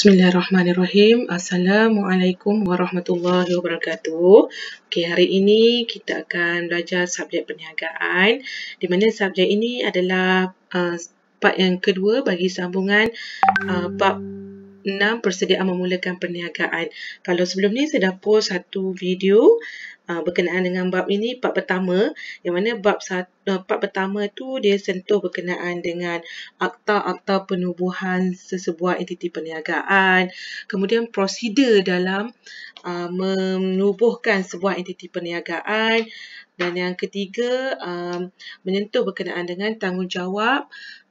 Bismillahirrahmanirrahim. Assalamualaikum warahmatullahi wabarakatuh. Okay, hari ini kita akan belajar subjek perniagaan di mana subjek ini adalah uh, part yang kedua bagi sambungan uh, bab Enam persediaan memulakan perniagaan. Kalau sebelum ni saya dah post satu video uh, berkenaan dengan bab ini, bab pertama. Yang mana bab satu, eh, bab pertama tu dia sentuh berkenaan dengan akta-akta penubuhan sesebuah entiti perniagaan. Kemudian prosedur dalam uh, menubuhkan sebuah entiti perniagaan. Dan yang ketiga, um, menyentuh berkenaan dengan tanggungjawab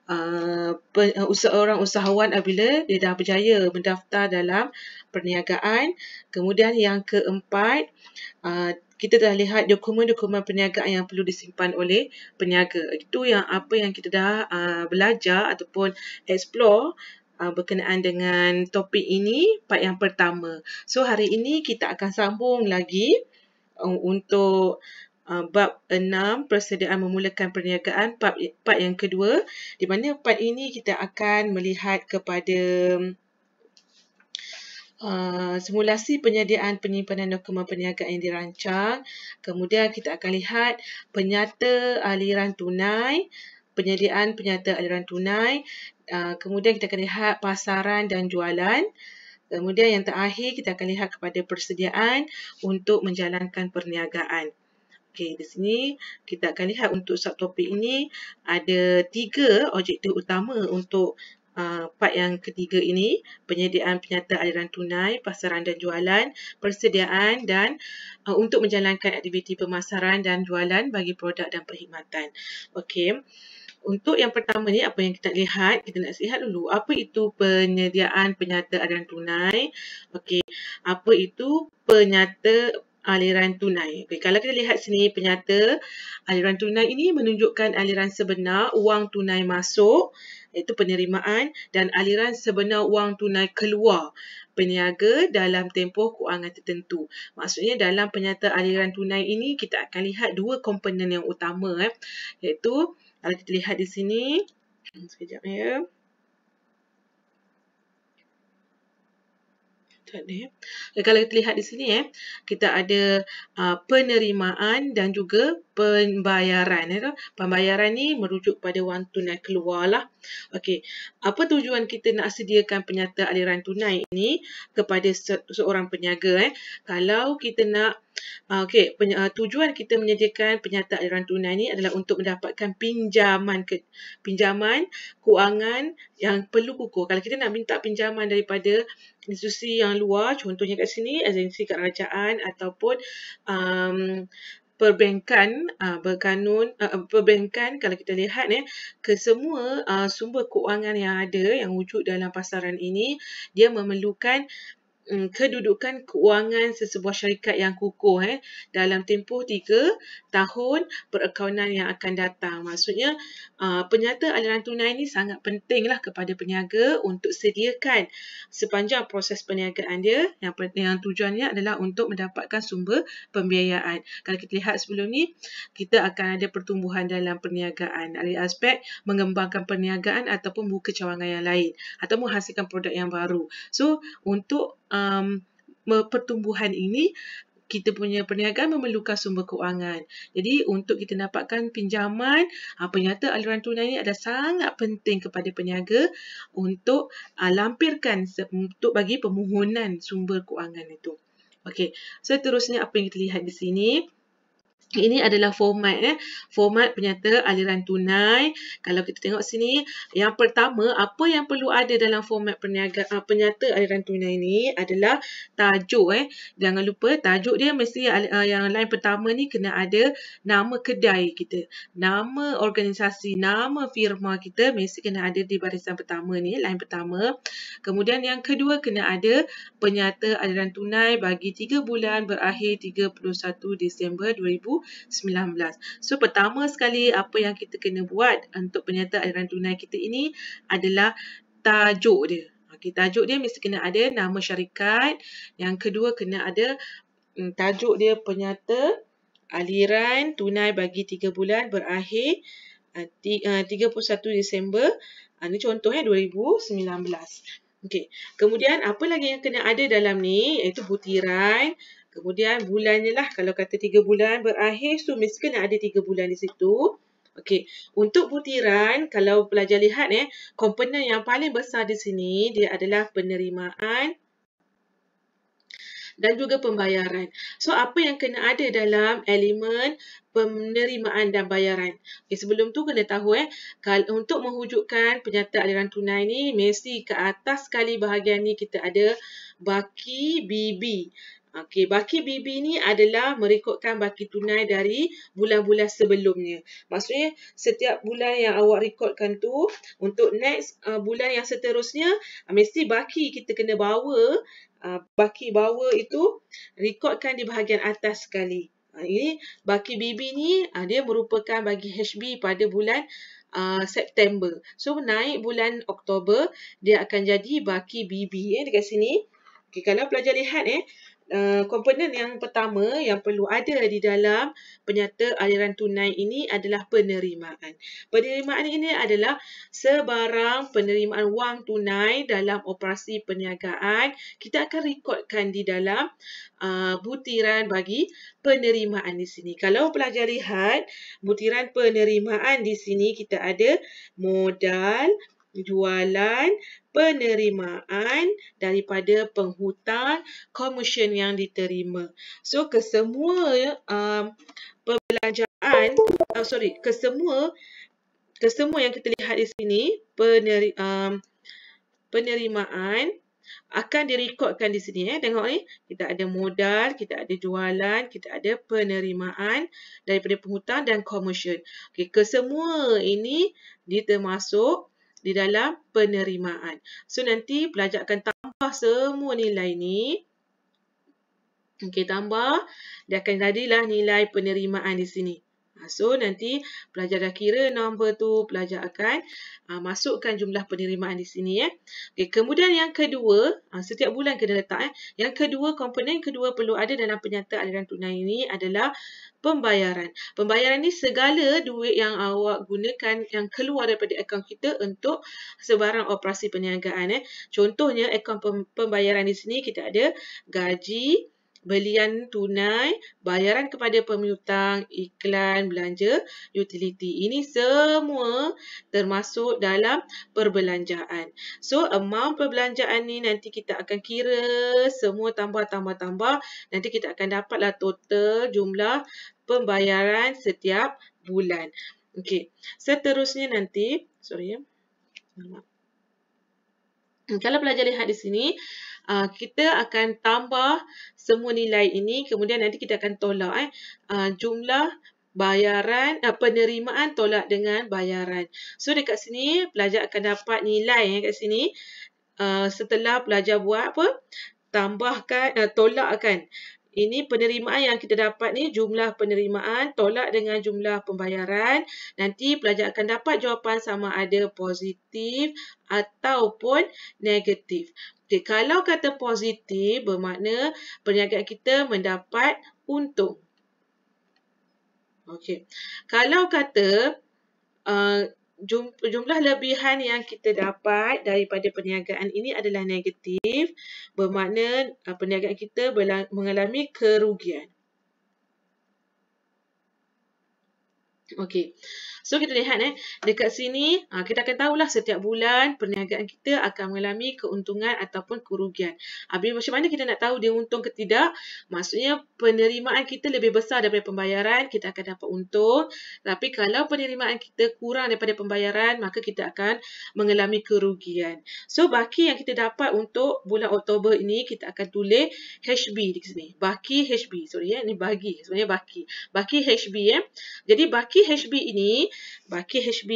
Uh, uh, orang usahawan apabila dia dah berjaya mendaftar dalam perniagaan. Kemudian yang keempat, uh, kita dah lihat dokumen-dokumen perniagaan yang perlu disimpan oleh peniaga. Itu yang apa yang kita dah belajar ataupun explore berkenaan dengan topik ini, part yang pertama. So hari ini kita akan sambung lagi untuk Ah, bab 6 persediaan memulakan perniagaan part, part yang kedua di mana part ini kita akan melihat kepada Uh, simulasi penyediaan penyimpanan dokumen perniagaan yang dirancang kemudian kita akan lihat penyata aliran tunai penyediaan penyata aliran tunai uh, kemudian kita akan lihat pasaran dan jualan kemudian yang terakhir kita akan lihat kepada persediaan untuk menjalankan perniagaan Okey, di sini kita akan lihat untuk subtopik ini ada tiga objektif utama untuk uh, part yang ketiga ini. Penyediaan penyata aliran tunai, pasaran dan jualan, persediaan dan uh, untuk menjalankan aktiviti pemasaran dan jualan bagi produk dan perkhidmatan. Okey. Untuk yang pertama ni apa yang kita lihat, kita nak lihat dulu apa itu penyediaan penyata aliran tunai. Okey, apa itu penyata aliran tunai. Okay, kalau kita lihat sini penyata, aliran tunai ini menunjukkan aliran sebenar wang tunai masuk, iaitu penerimaan dan aliran sebenar wang tunai keluar peniaga dalam tempoh kewangan tertentu. Maksudnya dalam penyata aliran tunai ini kita akan lihat dua komponen yang utama eh, iaitu kalau kita lihat di sini, sekejap ya. tadi. Eh. Okay, kalau kita lihat di sini eh, kita ada uh, penerimaan dan juga pembayaran. Eh, kan. pembayaran ni merujuk pada wang tunai keluarlah. Okey, apa tujuan kita nak sediakan penyata aliran tunai ini kepada se seorang peniaga eh? Kalau kita nak Ah, okey, peny- uh, ah, tujuan kita menyediakan penyata aliran tunai ini adalah untuk mendapatkan pinjaman ke- pinjaman kewangan yang perlu kukuh. Kalau kita nak minta pinjaman daripada institusi yang luar, contohnya kat sini, agensi kerajaan ataupun um, perbankan uh, berkanun uh, perbankan kalau kita lihat eh ke uh, sumber kewangan yang ada yang wujud dalam pasaran ini dia memerlukan um, kedudukan kewangan sesebuah syarikat yang kukuh eh, dalam tempoh tiga tahun perakaunan yang akan datang. Maksudnya, uh, penyata aliran tunai ini sangat penting lah kepada peniaga untuk sediakan sepanjang proses perniagaan dia yang, yang tujuannya adalah untuk mendapatkan sumber pembiayaan. Kalau kita lihat sebelum ni, kita akan ada pertumbuhan dalam perniagaan dari aspek mengembangkan perniagaan ataupun buka cawangan yang lain atau menghasilkan produk yang baru. So, untuk um, pertumbuhan ini kita punya perniagaan memerlukan sumber kewangan. Jadi untuk kita dapatkan pinjaman, ah, penyata aliran tunai ini ada sangat penting kepada peniaga untuk ah, lampirkan untuk bagi permohonan sumber kewangan itu. Okey, seterusnya apa yang kita lihat di sini, ini adalah format eh. format penyata aliran tunai. Kalau kita tengok sini, yang pertama apa yang perlu ada dalam format peniaga, ah, penyata aliran tunai ini adalah tajuk. Eh. Jangan lupa tajuk dia mesti ah, ah, yang lain pertama ni kena ada nama kedai kita. Nama organisasi, nama firma kita mesti kena ada di barisan pertama ni, lain pertama. Kemudian yang kedua kena ada penyata aliran tunai bagi 3 bulan berakhir 31 Disember 2020. 2019. So pertama sekali apa yang kita kena buat untuk penyata aliran tunai kita ini adalah tajuk dia. Okey, tajuk dia mesti kena ada nama syarikat. Yang kedua kena ada mm, tajuk dia penyata aliran tunai bagi 3 bulan berakhir uh, uh, 31 Disember. Uh, ini contohnya 2019. Okey. Kemudian apa lagi yang kena ada dalam ni? Iaitu butiran, kemudian bulannya lah kalau kata tiga bulan berakhir so mesti kena ada tiga bulan di situ Okey, untuk butiran kalau pelajar lihat eh komponen yang paling besar di sini dia adalah penerimaan dan juga pembayaran. So apa yang kena ada dalam elemen penerimaan dan bayaran. Okay, sebelum tu kena tahu eh kalau untuk mewujudkan penyata aliran tunai ni mesti ke atas sekali bahagian ni kita ada baki BB. Okey, baki bibi ni adalah merekodkan baki tunai dari bulan-bulan sebelumnya. Maksudnya, setiap bulan yang awak rekodkan tu, untuk next uh, bulan yang seterusnya, uh, mesti baki kita kena bawa, uh, baki bawa itu rekodkan di bahagian atas sekali. Uh, ini baki bibi ni, uh, dia merupakan bagi HB pada bulan uh, September. So, naik bulan Oktober, dia akan jadi baki bibi eh, dekat sini. Okay, kalau pelajar lihat eh, Eh, komponen yang pertama yang perlu ada di dalam penyata aliran tunai ini adalah penerimaan. Penerimaan ini adalah sebarang penerimaan wang tunai dalam operasi perniagaan. Kita akan rekodkan di dalam uh, butiran bagi penerimaan di sini. Kalau pelajar lihat, butiran penerimaan di sini kita ada modal, jualan, penerimaan daripada penghutang komisen yang diterima. So kesemua um, perbelanjaan, uh, sorry, kesemua kesemua yang kita lihat di sini peneri, um, penerimaan akan direkodkan di sini. Eh. Tengok ni, eh. kita ada modal, kita ada jualan, kita ada penerimaan daripada penghutang dan komersial. Okay, kesemua ini ditermasuk di dalam penerimaan. So nanti pelajar akan tambah semua nilai ni. Okey, tambah. Dia akan jadilah nilai penerimaan di sini. Ha, so, nanti pelajar dah kira nombor tu, pelajar akan uh, masukkan jumlah penerimaan di sini. Eh. Okay, kemudian yang kedua, uh, setiap bulan kena letak. Eh. Yang kedua, komponen kedua perlu ada dalam penyata aliran tunai ini adalah pembayaran. Pembayaran ni segala duit yang uh, awak gunakan yang keluar daripada akaun kita untuk sebarang operasi perniagaan. Eh. Contohnya, akaun pembayaran di sini kita ada gaji belian tunai, bayaran kepada pemutang, iklan, belanja, utiliti. Ini semua termasuk dalam perbelanjaan. So, amount perbelanjaan ni nanti kita akan kira semua tambah-tambah-tambah. Nanti kita akan dapatlah total jumlah pembayaran setiap bulan. Okey, seterusnya nanti, sorry ya. Hmm, kalau pelajar lihat di sini, uh, kita akan tambah semua nilai ini kemudian nanti kita akan tolak eh, uh, jumlah bayaran uh, penerimaan tolak dengan bayaran so dekat sini pelajar akan dapat nilai eh, kat sini uh, setelah pelajar buat apa tambahkan uh, akan. ini penerimaan yang kita dapat ni jumlah penerimaan tolak dengan jumlah pembayaran nanti pelajar akan dapat jawapan sama ada positif ataupun negatif Okey, kalau kata positif bermakna perniagaan kita mendapat untung. Okey. Kalau kata uh, jumlah lebihan yang kita dapat daripada perniagaan ini adalah negatif, bermakna uh, perniagaan kita mengalami kerugian. Okey. So kita lihat eh dekat sini ah, kita akan tahulah setiap bulan perniagaan kita akan mengalami keuntungan ataupun kerugian. Habis macam mana kita nak tahu dia untung ke tidak? Maksudnya penerimaan kita lebih besar daripada pembayaran, kita akan dapat untung. Tapi kalau penerimaan kita kurang daripada pembayaran, maka kita akan mengalami kerugian. So baki yang kita dapat untuk bulan Oktober ini kita akan tulis HB di sini. Baki HB. Sorry eh ni bagi sebenarnya baki. Baki HB eh. Jadi baki HB ini baki HB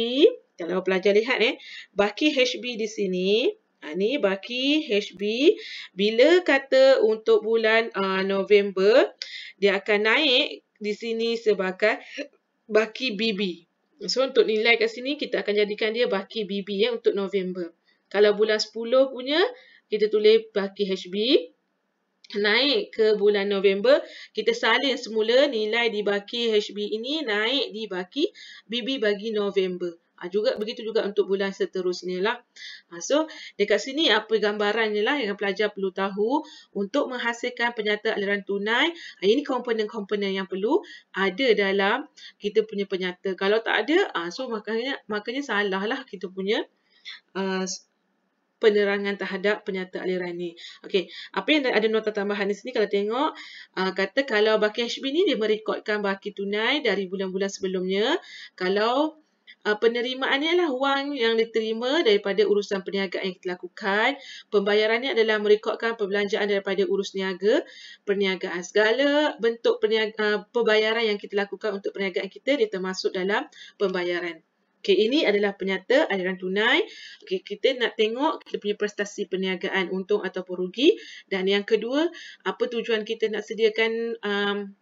kalau pelajar lihat eh baki HB di sini ha, ni baki HB bila kata untuk bulan uh, November dia akan naik di sini sebagai baki BB so untuk nilai kat sini kita akan jadikan dia baki BB ya eh, untuk November kalau bulan 10 punya kita tulis baki HB naik ke bulan November kita salin semula nilai di baki HB ini naik di baki BB bagi November ha, juga begitu juga untuk bulan seterusnya lah ha, so dekat sini apa gambarannya lah yang pelajar perlu tahu untuk menghasilkan penyata aliran tunai ha, ini komponen-komponen yang perlu ada dalam kita punya penyata kalau tak ada ha, so makanya makanya salah lah kita punya uh, penerangan terhadap penyata aliran ini. Okey, apa yang ada nota tambahan di sini kalau tengok, uh, kata kalau baki HB ini dia merekodkan baki tunai dari bulan-bulan sebelumnya, kalau uh, penerimaannya adalah wang yang diterima daripada urusan perniagaan yang kita lakukan, pembayarannya adalah merekodkan perbelanjaan daripada urus niaga, perniagaan segala bentuk perniaga, uh, pembayaran yang kita lakukan untuk perniagaan kita dia termasuk dalam pembayaran. Okey, ini adalah penyata aliran tunai. Okey, kita nak tengok kita punya prestasi perniagaan untung ataupun rugi. Dan yang kedua, apa tujuan kita nak sediakan um,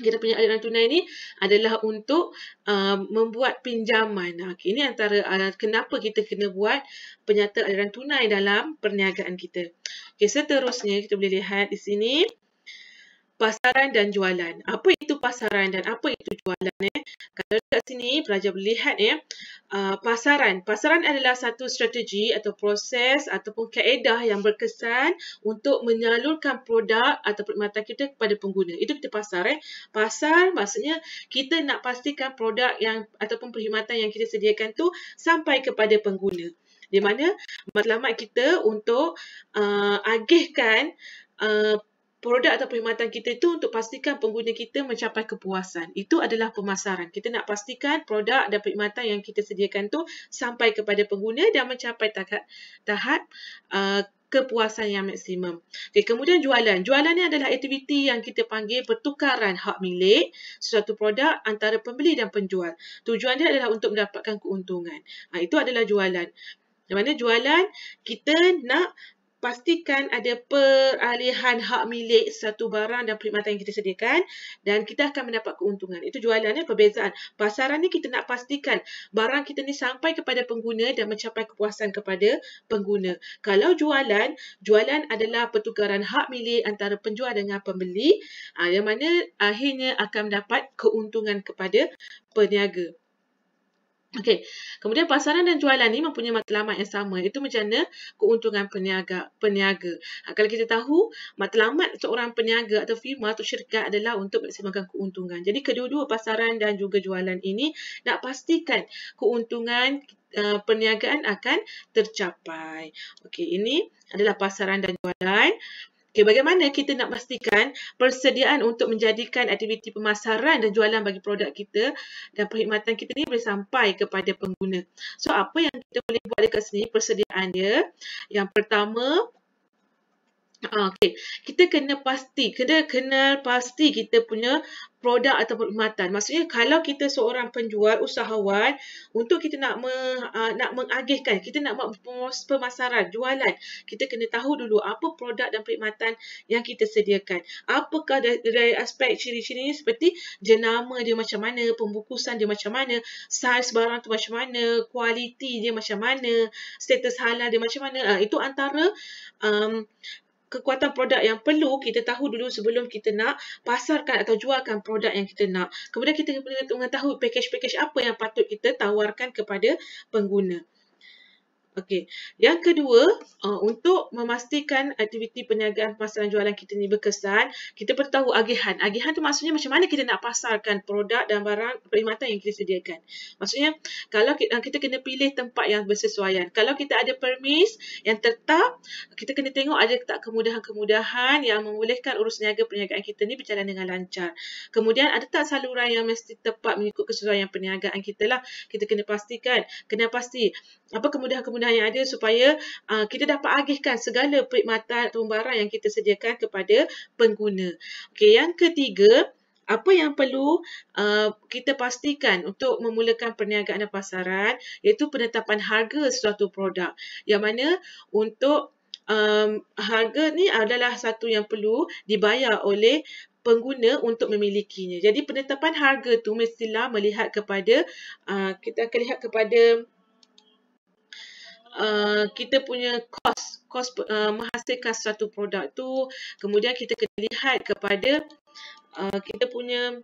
kita punya aliran tunai ini adalah untuk um, membuat pinjaman. Ha, okay, ini antara uh, kenapa kita kena buat penyata aliran tunai dalam perniagaan kita. Okey, seterusnya kita boleh lihat di sini pasaran dan jualan. Apa itu pasaran dan apa itu jualan? Eh? Kalau dekat sini, pelajar boleh lihat eh? uh, pasaran. Pasaran adalah satu strategi atau proses ataupun kaedah yang berkesan untuk menyalurkan produk atau perkhidmatan kita kepada pengguna. Itu kita pasar. Eh? Pasar maksudnya kita nak pastikan produk yang ataupun perkhidmatan yang kita sediakan tu sampai kepada pengguna. Di mana matlamat kita untuk uh, agihkan uh, produk atau perkhidmatan kita itu untuk pastikan pengguna kita mencapai kepuasan. Itu adalah pemasaran. Kita nak pastikan produk dan perkhidmatan yang kita sediakan tu sampai kepada pengguna dan mencapai tahap, tahap uh, kepuasan yang maksimum. Okay, kemudian jualan. Jualan ni adalah aktiviti yang kita panggil pertukaran hak milik sesuatu produk antara pembeli dan penjual. Tujuan dia adalah untuk mendapatkan keuntungan. Ha, itu adalah jualan. Di mana jualan kita nak pastikan ada peralihan hak milik satu barang dan perkhidmatan yang kita sediakan dan kita akan mendapat keuntungan. Itu jualan ya, perbezaan. Pasaran ni kita nak pastikan barang kita ni sampai kepada pengguna dan mencapai kepuasan kepada pengguna. Kalau jualan, jualan adalah pertukaran hak milik antara penjual dengan pembeli ah, yang mana akhirnya akan mendapat keuntungan kepada peniaga. Okey, kemudian pasaran dan jualan ni mempunyai matlamat yang sama. Itu macam mana keuntungan peniaga. peniaga. Ha, kalau kita tahu, matlamat seorang peniaga atau firma atau syarikat adalah untuk maksimalkan keuntungan. Jadi, kedua-dua pasaran dan juga jualan ini nak pastikan keuntungan Uh, perniagaan akan tercapai. Okey, ini adalah pasaran dan jualan. Okey, bagaimana kita nak pastikan persediaan untuk menjadikan aktiviti pemasaran dan jualan bagi produk kita dan perkhidmatan kita ni boleh sampai kepada pengguna. So, apa yang kita boleh buat dekat sini persediaan dia? Yang pertama, Ah, okay. Kita kena pasti, kena kenal pasti kita punya produk atau perkhidmatan. Maksudnya kalau kita seorang penjual, usahawan, untuk kita nak me, uh, nak mengagihkan, kita nak buat pemasaran, jualan, kita kena tahu dulu apa produk dan perkhidmatan yang kita sediakan. Apakah dari, dari aspek ciri-ciri ini seperti jenama dia macam mana, pembukusan dia macam mana, saiz barang tu macam mana, kualiti dia macam mana, status halal dia macam mana. Uh, itu antara um, kekuatan produk yang perlu kita tahu dulu sebelum kita nak pasarkan atau jualkan produk yang kita nak. Kemudian kita perlu mengetahui package-package apa yang patut kita tawarkan kepada pengguna. Okey, yang kedua, uh, untuk memastikan aktiviti perniagaan pasaran jualan kita ni berkesan, kita perlu tahu agihan. Agihan tu maksudnya macam mana kita nak pasarkan produk dan barang perkhidmatan yang kita sediakan. Maksudnya, kalau kita, uh, kita kena pilih tempat yang bersesuaian. Kalau kita ada permis yang tetap, kita kena tengok ada tak kemudahan-kemudahan yang membolehkan urus niaga perniagaan kita ni berjalan dengan lancar. Kemudian, ada tak saluran yang mesti tepat mengikut kesesuaian perniagaan kita lah. Kita kena pastikan. Kena pasti. Apa kemudahan-kemudahan makanan yang ada supaya uh, kita dapat agihkan segala perkhidmatan atau barang yang kita sediakan kepada pengguna. Okey, yang ketiga, apa yang perlu uh, kita pastikan untuk memulakan perniagaan dan pasaran iaitu penetapan harga suatu produk. Yang mana untuk um, harga ni adalah satu yang perlu dibayar oleh pengguna untuk memilikinya. Jadi penetapan harga tu mestilah melihat kepada uh, kita akan lihat kepada Uh, kita punya kos kos uh, menghasilkan satu produk tu kemudian kita kena lihat kepada uh, kita punya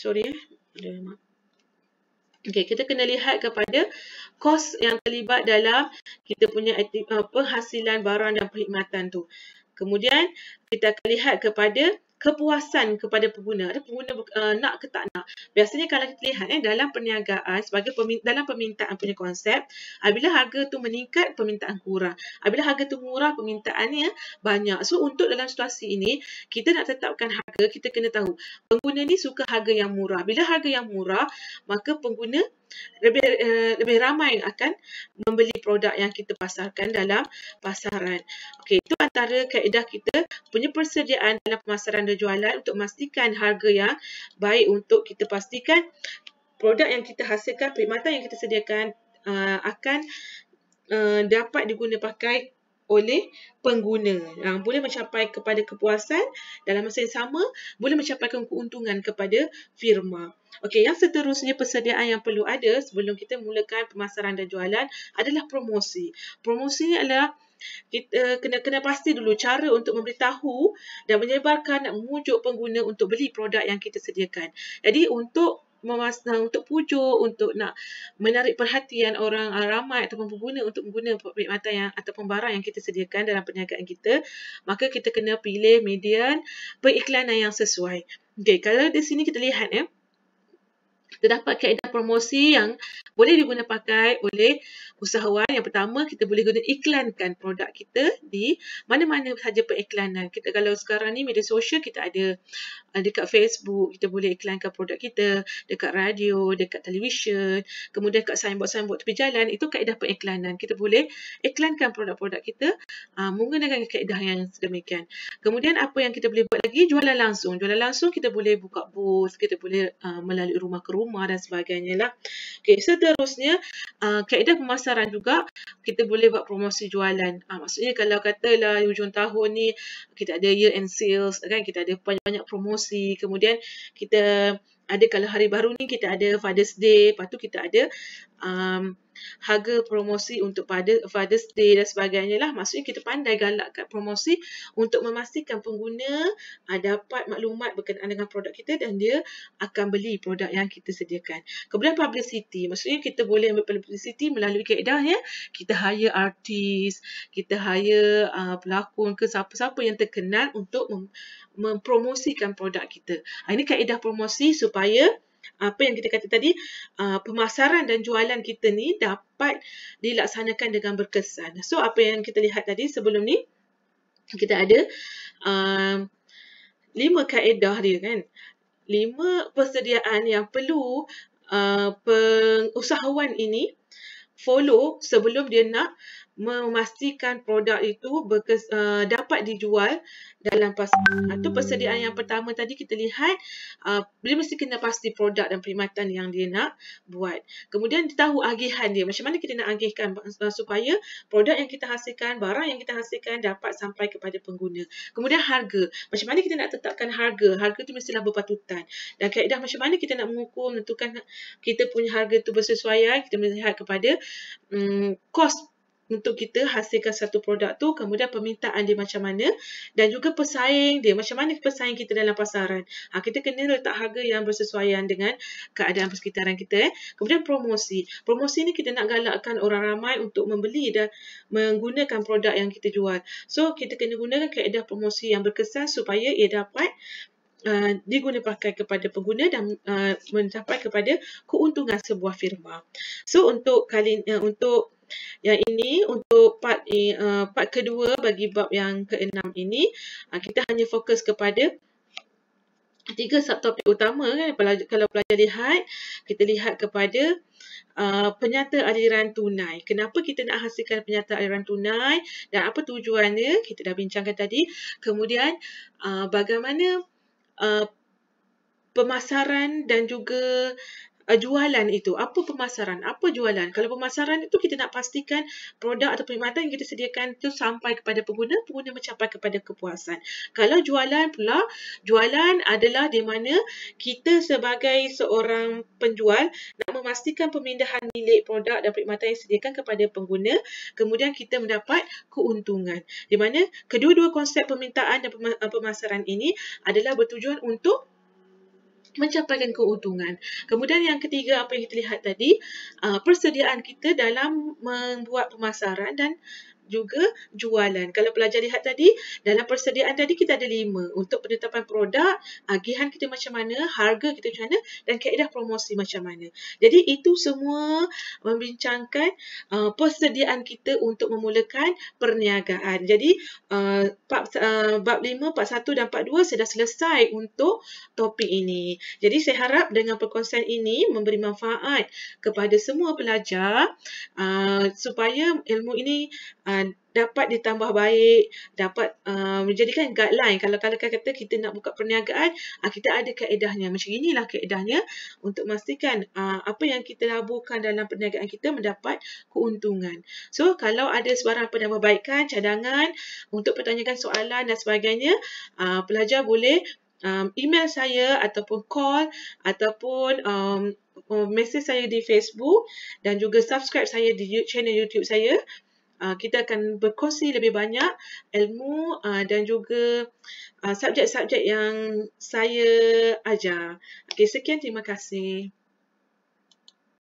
sorry eh ada lama Okay, kita kena lihat kepada kos yang terlibat dalam kita punya uh, penghasilan barang dan perkhidmatan tu. Kemudian kita akan lihat kepada kepuasan kepada pengguna. Ada pengguna uh, nak ke tak nak. Biasanya kalau kita lihat eh, dalam perniagaan sebagai pemin dalam permintaan punya konsep, apabila harga tu meningkat, permintaan kurang. Apabila harga tu murah, permintaannya banyak. So untuk dalam situasi ini, kita nak tetapkan harga, kita kena tahu pengguna ni suka harga yang murah. Bila harga yang murah, maka pengguna lebih uh, lebih ramai yang akan membeli produk yang kita pasarkan dalam pasaran. Okey, itu antara kaedah kita punya persediaan dalam pemasaran dan jualan untuk memastikan harga yang baik untuk kita pastikan produk yang kita hasilkan, perkhidmatan yang kita sediakan uh, akan uh, dapat digunakan pakai oleh pengguna. Yang boleh mencapai kepada kepuasan dalam masa yang sama, boleh mencapai keuntungan kepada firma. Okey, yang seterusnya persediaan yang perlu ada sebelum kita mulakan pemasaran dan jualan adalah promosi. Promosi adalah kita kena kena pasti dulu cara untuk memberitahu dan menyebarkan nak mengunjuk pengguna untuk beli produk yang kita sediakan. Jadi untuk memasang untuk pujuk untuk nak menarik perhatian orang ramai ataupun pengguna untuk guna perkhidmatan yang ataupun barang yang kita sediakan dalam perniagaan kita maka kita kena pilih median periklanan yang sesuai okey kalau di sini kita lihat eh terdapat kaedah promosi yang boleh diguna pakai oleh usahawan. Yang pertama, kita boleh guna iklankan produk kita di mana-mana sahaja periklanan. Kita kalau sekarang ni media sosial kita ada uh, dekat Facebook, kita boleh iklankan produk kita dekat radio, dekat televisyen, kemudian dekat signboard-signboard tepi jalan. Itu kaedah periklanan. Kita boleh iklankan produk-produk kita uh, menggunakan kaedah yang sedemikian. Kemudian apa yang kita boleh buat lagi? Jualan langsung. Jualan langsung kita boleh buka booth, kita boleh uh, melalui rumah ke rumah dan sebagainya lah. Okay, seterusnya uh, kaedah pemasaran juga kita boleh buat promosi jualan. Uh, maksudnya kalau katalah hujung tahun ni kita ada year end sales kan kita ada banyak-banyak promosi kemudian kita ada kalau hari baru ni kita ada Father's Day, lepas tu kita ada um, harga promosi untuk pada Father's Day dan sebagainya lah. Maksudnya kita pandai galakkan promosi untuk memastikan pengguna uh, dapat maklumat berkenaan dengan produk kita dan dia akan beli produk yang kita sediakan. Kemudian publicity. Maksudnya kita boleh ambil publicity melalui keadaan ya. Kita hire artis, kita hire uh, pelakon ke siapa-siapa yang terkenal untuk mempromosikan produk kita. Ah, ini kaedah promosi supaya apa yang kita kata tadi, ah, pemasaran dan jualan kita ni dapat dilaksanakan dengan berkesan. So, apa yang kita lihat tadi sebelum ni, kita ada um, lima kaedah dia kan. Lima persediaan yang perlu uh, pengusahawan ini follow sebelum dia nak memastikan produk itu berkes, uh, dapat dijual dalam pasaran. Atau persediaan yang pertama tadi kita lihat, uh, dia mesti kena pasti produk dan perkhidmatan yang dia nak buat. Kemudian dia tahu agihan dia. Macam mana kita nak agihkan eh, supaya produk yang kita hasilkan, barang yang kita hasilkan dapat sampai kepada pengguna. Kemudian harga. Macam mana kita nak tetapkan harga? Harga itu mestilah berpatutan. Dan kaedah macam mana kita nak mengukur, menentukan kita punya harga itu bersesuaian, kita melihat kepada um, hmm, kos untuk kita hasilkan satu produk tu, kemudian permintaan dia macam mana dan juga pesaing dia, macam mana pesaing kita dalam pasaran. Ha, kita kena letak harga yang bersesuaian dengan keadaan persekitaran kita. Eh. Kemudian promosi. Promosi ni kita nak galakkan orang ramai untuk membeli dan menggunakan produk yang kita jual. So, kita kena gunakan keadaan promosi yang berkesan supaya ia dapat Uh, pakai kepada pengguna dan uh, mencapai kepada keuntungan sebuah firma. So untuk kali uh, untuk yang ini untuk part uh, part kedua bagi bab yang keenam ini, uh, kita hanya fokus kepada tiga subtopik utama kan. Kalau pelajar lihat, kita lihat kepada Uh, penyata aliran tunai. Kenapa kita nak hasilkan penyata aliran tunai dan apa tujuannya? Kita dah bincangkan tadi. Kemudian uh, bagaimana uh, pemasaran dan juga uh, jualan itu. Apa pemasaran? Apa jualan? Kalau pemasaran itu kita nak pastikan produk atau perkhidmatan yang kita sediakan itu sampai kepada pengguna, pengguna mencapai kepada kepuasan. Kalau jualan pula, jualan adalah di mana kita sebagai seorang penjual nak memastikan pemindahan milik produk dan perkhidmatan yang sediakan kepada pengguna, kemudian kita mendapat keuntungan. Di mana kedua-dua konsep permintaan dan pemasaran ini adalah bertujuan untuk mencapaikan keuntungan. Kemudian yang ketiga apa yang kita lihat tadi, ah, persediaan kita dalam membuat pemasaran dan juga jualan. Kalau pelajar lihat tadi, dalam persediaan tadi kita ada lima. Untuk penetapan produk, agihan kita macam mana, harga kita macam mana dan kaedah promosi macam mana. Jadi itu semua membincangkan uh, persediaan kita untuk memulakan perniagaan. Jadi uh, uh bab lima, bab satu dan bab dua sudah selesai untuk topik ini. Jadi saya harap dengan perkongsian ini memberi manfaat kepada semua pelajar uh, supaya ilmu ini uh, Ah, dapat ditambah baik, dapat uh, menjadikan guideline. Kalau kalau kata kita nak buka perniagaan, uh, kita ada kaedahnya. Macam inilah kaedahnya untuk memastikan uh, apa yang kita laburkan dalam perniagaan kita mendapat keuntungan. So, kalau ada sebarang penambahbaikan, cadangan untuk pertanyakan soalan dan sebagainya, uh, pelajar boleh um, email saya ataupun call ataupun um, oh, message saya di Facebook dan juga subscribe saya di channel YouTube saya. Ah, kita akan berkongsi lebih banyak ilmu ah, dan juga ah, subjek-subjek yang saya ajar. Okey, sekian terima kasih.